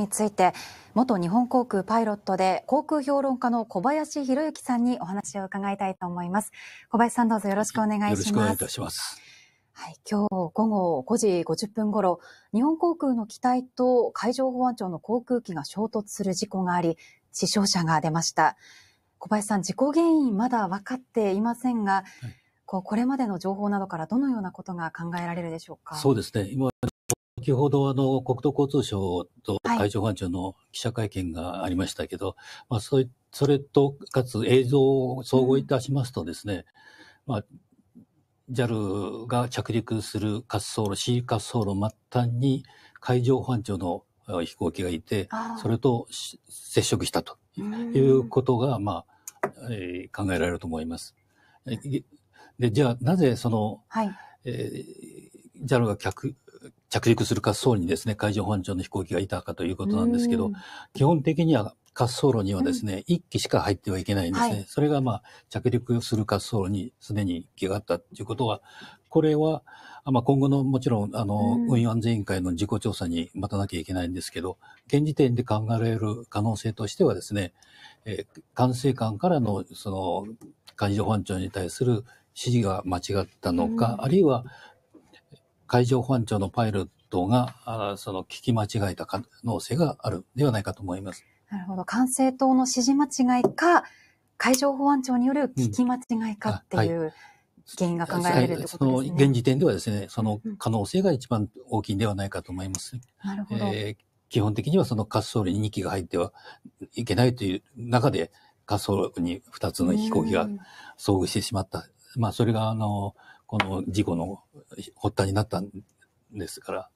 について元日本航空パイロットで航空評論家の小林之さんにお話を伺いたいと思います小林さんどうぞよろしくお願いしますよろしくお願いいたしますはい、今日午後5時50分ごろ日本航空の機体と海上保安庁の航空機が衝突する事故があり死傷者が出ました小林さん事故原因まだ分かっていませんが、はいこうこれまでの情報などからどのようなことが考えられるでしょうか。そうですね。今先ほどあの国土交通省と海上保安庁の記者会見がありましたけど、はい、まあ、それそれとかつ映像を総合いたしますとですね、うん、まあ、JAL が着陸する滑走路 C 滑走路末端に海上保安庁の飛行機がいてそれと接触したということが、まあえー、考えられると思います。でじゃあなぜその、はいえー、JAL が客着陸する滑走路にですね、海上保安庁の飛行機がいたかということなんですけど、基本的には滑走路にはですね、うん、1機しか入ってはいけないんですね。はい、それが、まあ、着陸する滑走路にすでに気があったということは、これは、まあ、今後のもちろん、あの、運輸安全委員会の事故調査に待たなきゃいけないんですけど、現時点で考えられる可能性としてはですね、えー、管制官からの、その、海上保安庁に対する指示が間違ったのか、うん、あるいは、海上保安庁のパイロットが、あその聞き間違えた可能性があるではないかと思います。なるほど。管制塔の指示間違いか、海上保安庁による聞き間違いかっていう、うん原因が考えられるといことですね、現時点ではですね、その可能性が一番大きいんではないかと思います。うん、えー、基本的にはその滑走路に2機が入ってはいけないという中で、滑走路に2つの飛行機が遭遇してしまった。まあ、それが、あの、この事故の発端になったんですから。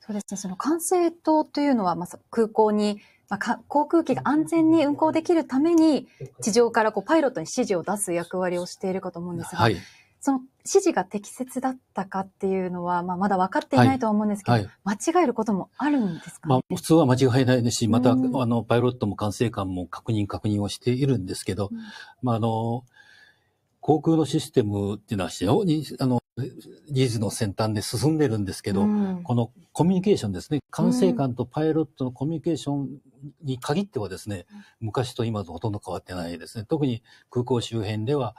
そうですね、その管制塔というのは、まあ、空港に、まあ、航空機が安全に運航できるために、地上からこうパイロットに指示を出す役割をしているかと思うんですが、はい、その指示が適切だったかっていうのは、まあ、まだ分かっていないとは思うんですけど、はいはい、間違えることもあるんですか、ね、まあ、普通は間違いないですし、また、あの、パイロットも管制官も確認、確認をしているんですけど、まあ、あの、航空のシステムっていうのは非常にあの技術の先端で進んでるんですけど、うん、このコミュニケーションですね管制官とパイロットのコミュニケーションに限ってはですね、うん、昔と今とほとんど変わってないですね特に空港周辺では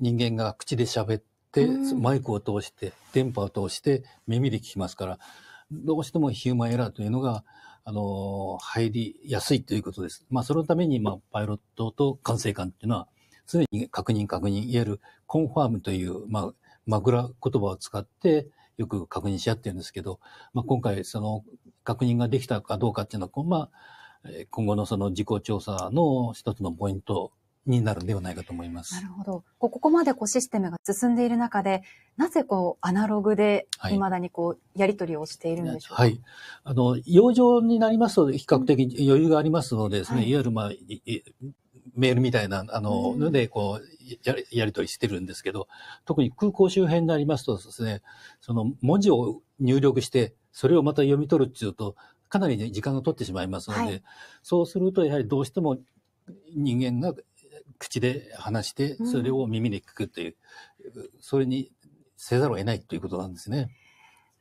人間が口で喋って、うん、マイクを通して電波を通して耳で聞きますからどうしてもヒューマンエラーというのがあの入りやすいということです。まあ、そのために、まあ、パイロットと管制官っていうのは常に確認確認、いわゆるコンファームという、まあ、枕言葉を使って、よく確認し合ってるんですけど、まあ、今回その確認ができたかどうかっていうのは、まあ、今後のその事故調査の一つのポイントになるんではないかと思います。なるほど。ここまでこうシステムが進んでいる中で、なぜこうアナログで未だにこうやり取りをしているんでしょうか。はい。あの、洋上になりますと比較的余裕がありますのでですね、はい、いわゆるまあ、メールみたいな、あの、で、こう、やりやり取りしてるんですけど、特に空港周辺になりますとですね、その文字を入力して、それをまた読み取るっていうと、かなり、ね、時間が取ってしまいますので、はい、そうすると、やはりどうしても人間が口で話して、それを耳に聞くという、うん、それにせざるを得ないということなんですね。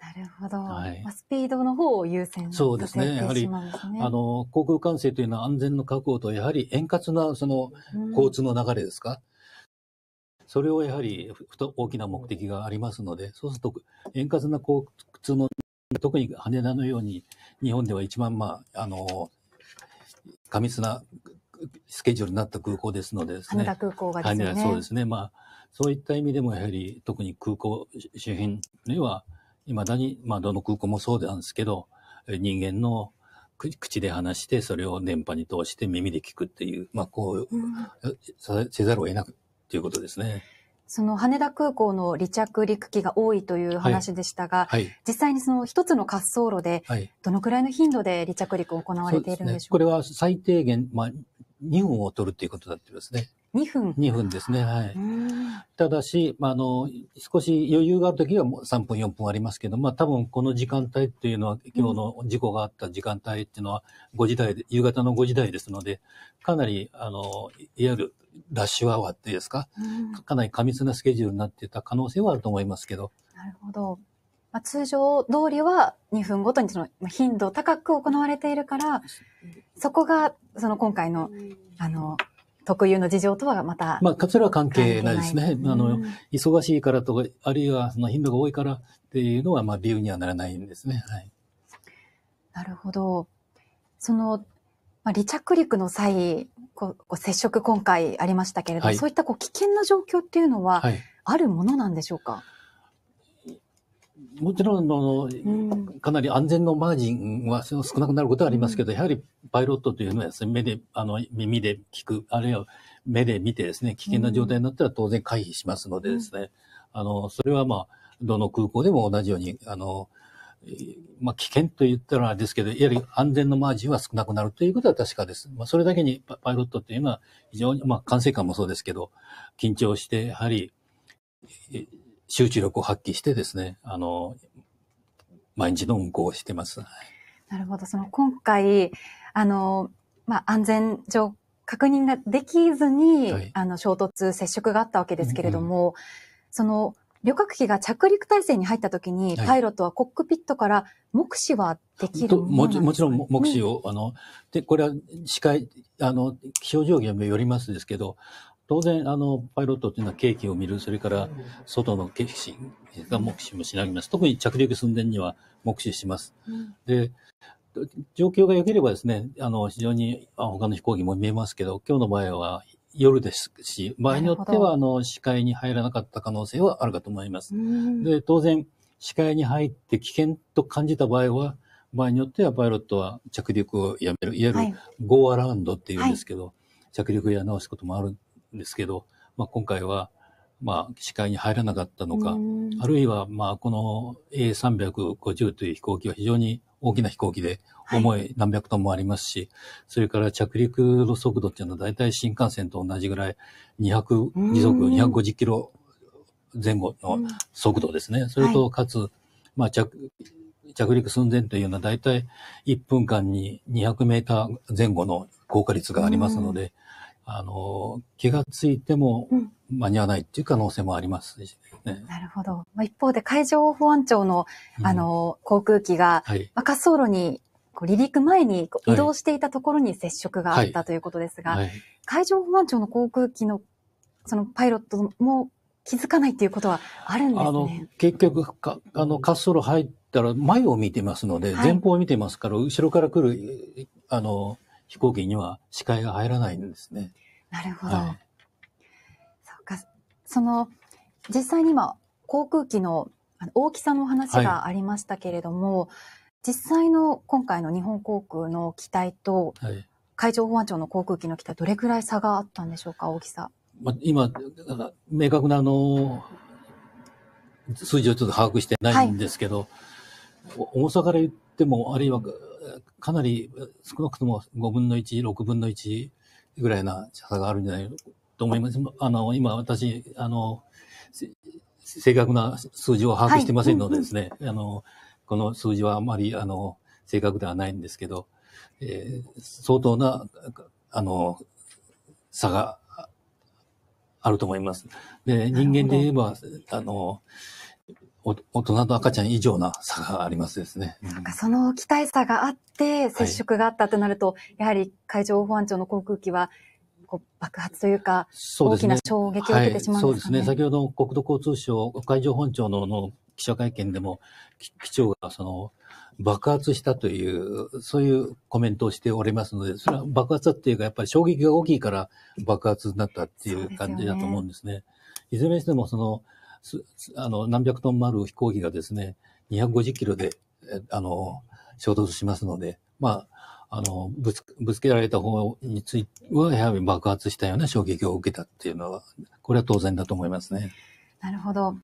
なるほど。はい、スピードの方を優先させてそうですね。やはり、あの、航空管制というのは安全の確保と、やはり円滑な、その、交通の流れですか。うん、それをやはりふと大きな目的がありますので、そうすると円滑な交通の、特に羽田のように、日本では一番、まあ、あの、過密なスケジュールになった空港ですのでですね。羽田空港がですね。そうですね。まあ、そういった意味でもやはり特に空港周辺には未だに、まあ、どの空港もそうなんですけど、人間の口で話して、それを電波に通して耳で聞くっていう、まあ、こう、せざるを得なくっていうことですね。その羽田空港の離着陸機が多いという話でしたが、はいはい、実際にその一つの滑走路で、どのくらいの頻度で離着陸を行われているんでしょうか、はいね、これは最低限、まあ、2分を取るということだってですね。2分。2分ですね。はい。ただし、まあ、あの、少し余裕があるときはもう3分、4分ありますけど、まあ、多分この時間帯っていうのは、今日の事故があった時間帯っていうのは、5時台で、夕方の5時台ですので、かなり、あの、いわゆるラッシュアワーってですか、かなり過密なスケジュールになってた可能性はあると思いますけど。なるほど。まあ、通常通りは2分ごとにその頻度高く行われているから、そこがその今回のあの特有の事情とはまた。まあ、それは関係ないですね。あの、忙しいからとか、あるいはその頻度が多いからっていうのは、まあ、理由にはならないんですね。はい。なるほど。その、まあ、離着陸の際、こう接触今回ありましたけれどはい、そういったこう危険な状況っていうのは、あるものなんでしょうか、はいもちろんの、かなり安全のマージンは少なくなることはありますけど、やはりパイロットというのはですね、目で、あの、耳で聞く、あるいは目で見てですね、危険な状態になったら当然回避しますのでですね、あの、それはまあ、どの空港でも同じように、あの、まあ、危険と言ったらですけど、やはり安全のマージンは少なくなるということは確かです。まあ、それだけにパイロットというのは非常に、まあ、管制官もそうですけど、緊張して、やはり、集中力を発揮してですね、あの、毎日の運行をしてます。なるほど。その今回、あの、まあ、安全上確認ができずに、はい、あの、衝突、接触があったわけですけれども、うんうん、その、旅客機が着陸体制に入った時に、パイロットはコックピットから目視はできる、はい、もちろん目視を、うん、あの、で、これは視界、あの、気象条件によりますですけど、当然、あの、パイロットというのは景気を見る、それから外の景色が目視もしなります。特に着陸寸前には目視します。で、状況が良ければですね、あの、非常に他の飛行機も見えますけど、今日の場合は夜ですし、場合によっては、あの、視界に入らなかった可能性はあるかと思います。で、当然、視界に入って危険と感じた場合は、場合によってはパイロットは着陸をやめる、いわゆるゴーアラウンドっていうんですけど、はい、着陸をや直すこともあるですけど、まあ、今回は、まあ、視界に入らなかったのか、あるいは、まあ、この A350 という飛行機は非常に大きな飛行機で、重い何百トンもありますし、それから着陸の速度っていうのは大体新幹線と同じぐらい200、時速250キロ前後の速度ですね。それと、かつ、まあ着、着陸寸前というのは大体1分間に200メーター前後の高下率がありますので、あの、気がついても間に合わないっていう可能性もありますね。うん、なるほど。まあ、一方で海上保安庁の、あの、航空機が、はい、滑走路にこう離陸前に移動していたところに接触があったということですが、はい海上保安庁の航空機のそのパイロットも気づかないっていうことはあるんですね。あの結局かあの滑走路入ったら前を見てますので、前方を見てますから後ろから来るあの飛行機には視界が入らないんですね。なるほど。はい、そうか。その、実際に今、航空機の大きさの話がありましたけれども、はい、実際の今回の日本航空の機体と、海上保安庁の航空機の機体、どれくらい差があったんでしょうか、大きさ。まあ、今、明確なあの、数字をちょっと把握してないんですけど、はい、重さから言っても、あるいはかなり少なくとも5分の1、6分の1ぐらいな差があるんじゃないと思います。あの、今私、あの、正確な数字を把握してませんのでですね、はい、あの、この数字はあまり、あの、正確ではないんですけど、えー、相当な、あの、差があると思います。で、人間で言えば、あの、大人と赤ちゃん以上な差がありますですね。なんか、その期待差があって、接触があったとなると、はい、やはり海上保安庁の航空機は、こう爆発というか、大きな衝撃を受けてしまうんですね、そうですね。先ほど国土交通省、海上保安庁のの記者会見でも、機長がその、爆発したという、そういうコメントをしておりますので、それは爆発っていうか、やっぱり衝撃が大きいから爆発になったっていう感じだと思うんですね。すねいずれにしても、その、あの、何百トンもある飛行機がですね、250キロで、あの、衝突しますので、まあ、あの、ぶつ、ぶつけられた方については、やはり爆発したような衝撃を受けたっていうのは、これは当然だと思いますね。なるほど。